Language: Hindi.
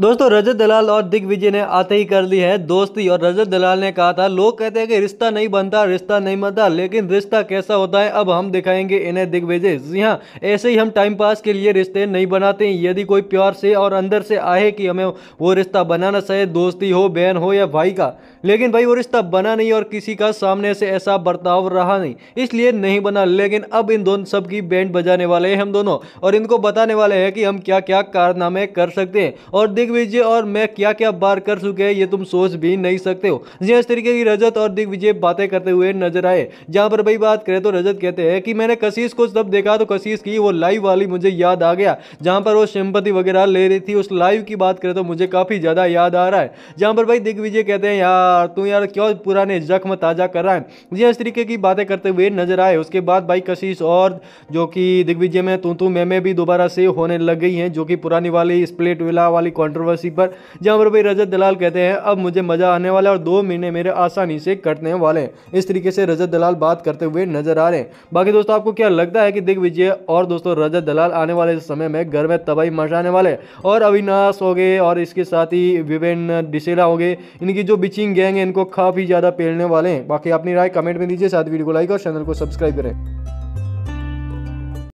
दोस्तों रजत दलाल और दिग्विजय ने आते ही कर ली है दोस्ती और रजत दलाल ने कहा था लोग कहते हैं कि रिश्ता नहीं बनता रिश्ता नहीं बनता लेकिन रिश्ता कैसा होता है अब हम दिखाएंगे इन्हें दिग्विजय जी हाँ ऐसे ही हम टाइम पास के लिए रिश्ते नहीं बनाते यदि कोई प्यार से और अंदर से आए कि हमें वो रिश्ता बनाना चाहे दोस्ती हो बहन हो या भाई का लेकिन भाई वो रिश्ता बना नहीं और किसी का सामने से ऐसा बर्ताव रहा नहीं इसलिए नहीं बना लेकिन अब इन दोनों सबकी बैंड बजाने वाले हैं हम दोनों और इनको बताने वाले हैं कि हम क्या क्या कारनामे कर सकते हैं और दिग्विजय और मैं क्या क्या बार कर चुके हैं ये तुम सोच भी नहीं सकते हो जी हाँ, इस तरीके की रजत और दिग्विजय बातें करते हुए नजर आए जहां पर भाई बात करें तो रजत कहते हैं कि मैंने कशीश को जब देखा तो कशीश की वो लाइव वाली मुझे याद आ गया जहां पर वो सिंपति वगैरह ले रही थी उस लाइव की बात करें तो मुझे काफ़ी ज़्यादा याद आ रहा है जहां पर भाई दिग्विजय कहते हैं यार तू यार क्यों पुराने जख्म ताज़ा कर रहा है जी हाँ, इस तरीके की बातें करते हुए नजर आए उसके बाद भाई कशीश और जो कि दिग्विजय में तू तू मैं भी दोबारा से होने लग गई है जो कि पुरानी वाली स्प्लेट विला वाली कॉन्ट्रेक्ट कंट्रोवर्सी पर जहां पर भाई रजत दलाल कहते हैं अब मुझे मज़ा आने वाला है और दो महीने मेरे आसानी से कटने वाले हैं इस तरीके से रजत दलाल बात करते हुए नजर आ रहे हैं बाकी दोस्तों आपको क्या लगता है कि दिग्विजय और दोस्तों रजत दलाल आने वाले समय में घर में तबाही मचाने वाले और अविनाश हो गए और इसके साथ ही विवेन डिसेरा हो गए इनकी जो बिचिंग गैंग है इनको काफ़ी ज़्यादा पेलने वाले हैं बाकी अपनी राय कमेंट में दीजिए साथ वीडियो को लाइक और चैनल को सब्सक्राइब करें